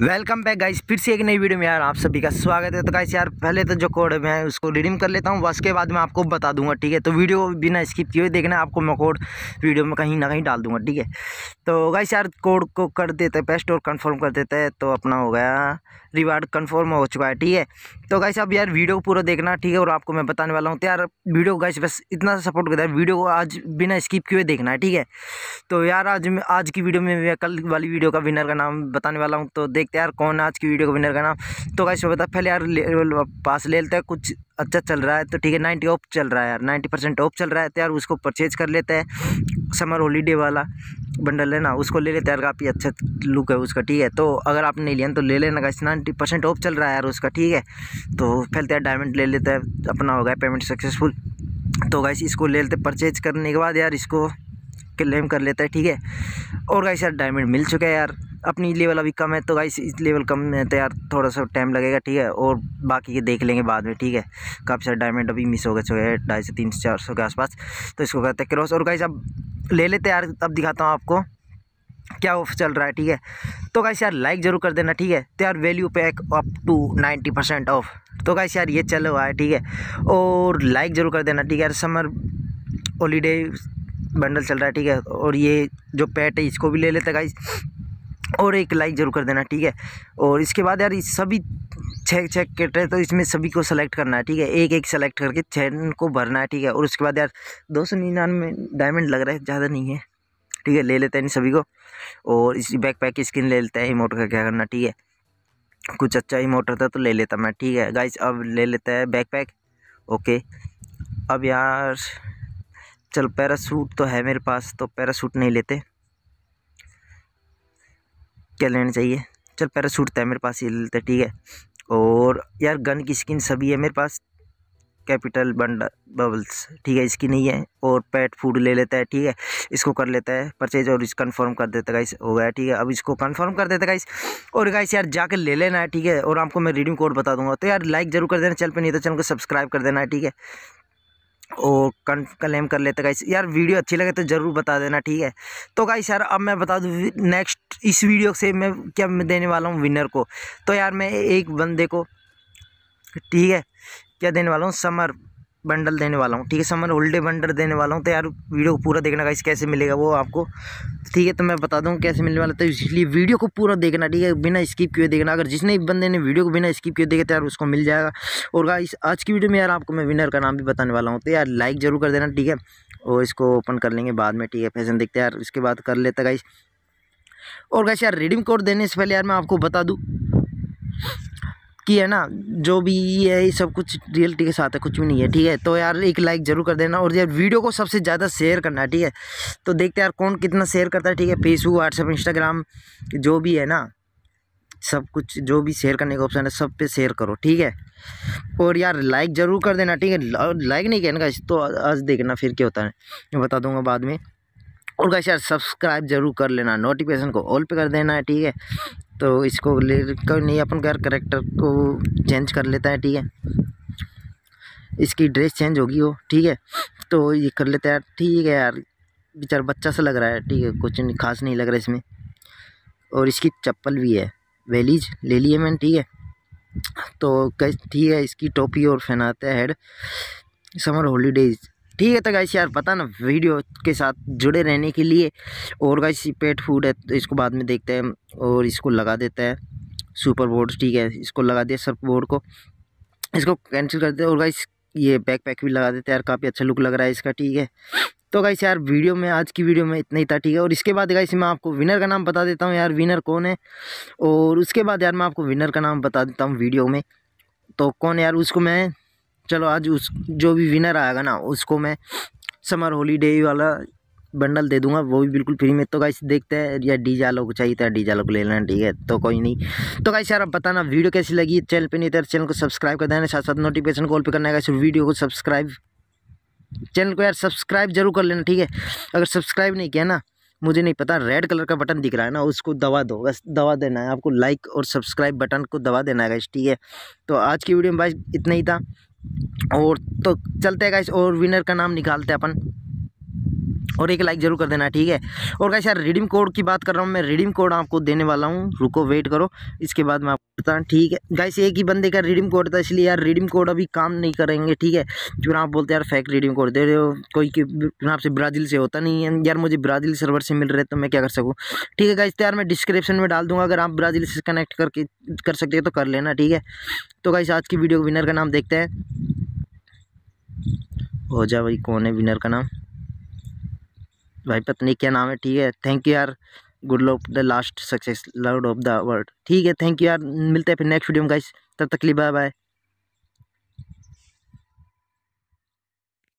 welcome back guys फिर से एक नई वीडियो में यार आप सभी का स्वागत है तो गाइस यार पहले तो जो कोड मैं उसको रिडीम कर लेता हूँ बस के बाद मैं आपको बता दूंगा ठीक है तो वीडियो बिना स्किप किए देखना आपको मैं कोड वीडियो में कहीं ना कहीं डाल दूंगा ठीक है तो गाइस यार कोड को कर देते हैं पेस्ट और कन्फर्म कर देते हैं तो अपना हो गया रिवार्ड कन्फर्म हो चुका है ठीक है तो गाइस आप यार वीडियो को पूरा देखना ठीक है और आपको मैं बताने वाला हूँ तो यार वीडियो गाइस बस इतना सपोर्ट करता है वीडियो को आज बिना स्किप किए देखना है ठीक है तो यार आज आज की वीडियो में मैं कल वाली वीडियो का विनर का नाम बताने वाला हूँ तो देख देखते हैं यार कौन आज की वीडियो को विनर का नाम तो कैसे बता पहले यार पास ले लेते हैं कुछ अच्छा चल रहा है तो ठीक है नाइन्टी ऑफ चल रहा है यार नाइन्टी परसेंट ऑफ चल रहा है तो यार उसको परचेज कर लेते हैं समर हॉलीडे वाला बंडल है ना उसको ले लेते हैं यार काफ़ी अच्छा लुक है उसका ठीक है तो अगर आप नहीं लिया तो ले लेना कैसे नाइन्टी परसेंट ऑफ चल रहा है यार उसका ठीक है तो फैलते यार डायमंड ले लेते हैं अपना हो गया पेमेंट सक्सेसफुल तो गाइस इसको ले लेते परचेज करने के बाद यार इसको क्लेम कर लेते हैं ठीक है और गाइस यार डायमंड मिल चुका है यार अपनी लेवल अभी कम है तो गाइस इस लेवल कम है तो यार थोड़ा सा टाइम लगेगा ठीक है और बाकी के देख लेंगे बाद में ठीक है काफ़ी सारे डायमंड अभी मिस हो गए चुके हैं ढाई से तीन से चार सौ के आसपास तो इसको कहते हैं क्रॉस और गाइस अब ले लेते यार अब दिखाता हूँ आपको क्या ऑफ चल रहा है ठीक है तो गाइस यार लाइक ज़रूर कर देना ठीक है तो यार value pack up to ninety percent off तो गाइस यार ये चल हुआ है ठीक है और लाइक ज़रूर कर देना ठीक है यार समर हॉलीडे बंडल चल रहा है ठीक है और ये जो पैट है इसको भी ले लेते गाइस और एक लाइक ज़रूर कर देना ठीक है और इसके बाद यार सभी छः छः कट रहे तो इसमें सभी को सेलेक्ट करना है ठीक है एक एक सेलेक्ट करके छः को भरना है ठीक है और उसके बाद यार दो सौ निन्यानवे डायमंड लग रहा है ज़्यादा नहीं है ठीक है ले लेते हैं इन सभी को और इस बैक पैक की स्किन ले लेते हैं इमोटर का क्या करना ठीक है कुछ अच्छा इमोटर था तो ले लेता मैं ठीक है गाइस अब ले लेते हैं बैक पैक ओके अब यार चल पैरासूट तो है मेरे पास तो पैरासूट नहीं लेते क्या लेना चाहिए चल पैरासूट था मेरे पास ये लेते ठीक है और यार गन की स्किन सभी है मेरे पास कैपिटल बंड बबल्स ठीक है इसकी नहीं है और पेट फूड ले लेता है ठीक है इसको कर लेता है परचेज और इस कंफर्म कर देता गाइस हो गया ठीक है अब इसको कंफर्म कर देता गाइस और गाइस यार जाकर ले लेना है ठीक है और आपको मैं रीडिंग कोड बता दूंगा तो यार लाइक जरूर कर देना चैनल पर नहीं तो चैनल को सब्सक्राइब कर देना है ठीक है और कन क्लेम कर लेते गाइस यार वीडियो अच्छी लगे तो ज़रूर बता देना ठीक है तो गाइस यार अब मैं बता दूँ नेक्स्ट इस वीडियो से मैं क्या मैं देने वाला हूँ विनर को तो यार मैं एक बंदे को ठीक है क्या देने वाला हूँ समर बंडल देने वाला हूँ ठीक है समर होल्डे बंडल देने वाला हूँ तो यार वीडियो को पूरा देखना गाइस कैसे मिलेगा वो आपको ठीक है तो मैं बता दूँ कैसे मिलने वाला तो इसलिए वीडियो को पूरा देखना ठीक है बिना स्किप किए देखना अगर जिसने बंदे ने वीडियो को बिना स्किप किए देखे तो यार उसको मिल जाएगा और गाइस आज की वीडियो में यार आपको मैं विनर का नाम भी बताने वाला हूँ तो यार लाइक ज़रूर कर देना ठीक है और इसको ओपन कर लेंगे बाद में ठीक है फैसन देखते यार उसके बाद कर लेता गाइस और गाइस यार रिडीम कोड देने से पहले यार मैं आपको बता दूँ की है ना जो भी ये है सब कुछ रियलिटी के साथ है कुछ भी नहीं है ठीक है तो यार एक लाइक ज़रूर कर देना और यार वीडियो को सबसे ज़्यादा शेयर करना है ठीक है तो देखते यार कौन कितना शेयर करता है ठीक है फेसबुक व्हाट्सअप इंस्टाग्राम जो भी है ना सब कुछ जो भी शेयर करने का ऑप्शन है सब पे शेयर करो ठीक है और यार लाइक ज़रूर कर देना ठीक है लाइक नहीं कहना तो आज देखना फिर क्या होता है मैं बता दूंगा बाद में और कैसे यार सब्सक्राइब जरूर कर लेना नोटिफिकेशन को ऑल पे कर देना है ठीक है तो इसको ले कोई नहीं अपन घर करेक्टर को चेंज कर लेता है ठीक है इसकी ड्रेस चेंज होगी वो हो, ठीक है तो ये कर लेते हैं ठीक है यार बेचारा बच्चा सा लग रहा है ठीक है कुछ नहीं खास नहीं लग रहा इसमें और इसकी चप्पल भी है वेलीज ले लिए मैंने ठीक है तो कैसे ठीक है इसकी टोपी और फैनाते है हेड समर हॉलीडेज़ ठीक है तो गाइस यार पता ना वीडियो के साथ जुड़े रहने के लिए और गाइस पेट फूड है तो इसको बाद में देखते हैं और इसको लगा देता है सुपर बोर्ड ठीक है इसको लगा दिया सर बोर्ड को इसको कैंसिल कर देते हैं और गाइस ये बैक पैक भी लगा देते हैं यार काफ़ी अच्छा लुक लग रहा है इसका ठीक है तो गाइस यार वीडियो में आज की वीडियो में इतना ही था ठीक है और इसके बाद गाइस मैं आपको विनर का नाम बता देता हूँ यार विनर कौन है और उसके बाद यार मैं आपको विनर का नाम बता देता हूँ वीडियो में तो कौन यार उसको मैं चलो आज उस जो भी विनर आएगा ना उसको मैं समर हॉलीडे वाला बंडल दे दूंगा वो भी बिल्कुल फ्री में तो गाइस देखते हैं या डी जालो को चाहिए था तो डी जालो को ले लेना ठीक है तो कोई नहीं तो गाइस यार आप बताना वीडियो कैसी लगी चैनल पे नहीं तो चैनल को सब्सक्राइब कर देना साथ साथ नोटिफिकेशन कॉल पे करना है गाइस वीडियो को सब्सक्राइब चैनल को यार सब्सक्राइब जरूर कर लेना ठीक है अगर सब्सक्राइब नहीं किया ना मुझे नहीं पता रेड कलर का बटन दिख रहा है ना उसको दवा दो बस दवा देना है आपको लाइक और सब्सक्राइब बटन को दवा देना है गाइस ठीक है तो आज की वीडियो में बस इतना ही था और तो चलते हैं गाइस और विनर का नाम निकालते हैं अपन और एक लाइक जरूर कर देना ठीक है और गाइस यार रिडीम कोड की बात कर रहा हूँ मैं रिडीम कोड आपको देने वाला हूँ रुको वेट करो इसके बाद मैं था ठीक है गाइस एक ही बंदे का रिडीम कोड था इसलिए यार रिडीम कोड अभी काम नहीं करेंगे ठीक है फिर आप बोलते यार फेक रिडीम कोड दे रहे हो कोई आपसे ब्राज़ील से होता नहीं है यार मुझे ब्राज़ील सर्वर से मिल रहे तो मैं क्या कर सकूँ ठीक है गाइस तो यार मैं डिस्क्रिप्शन में डाल दूँगा अगर आप ब्राज़ील से कनेक्ट करके कर सकते हो तो कर लेना ठीक है तो गाइस आज की वीडियो विनर का नाम देखते हैं हो जा भाई कौन है विनर का नाम भाई पत्नी क्या नाम है ठीक है थैंक यू यार good luck the last success lord of the world ठीक है थैंक यू यार मिलते हैं फिर नेक्स्ट वीडियो में गाइस तब तक लिए बाय बाय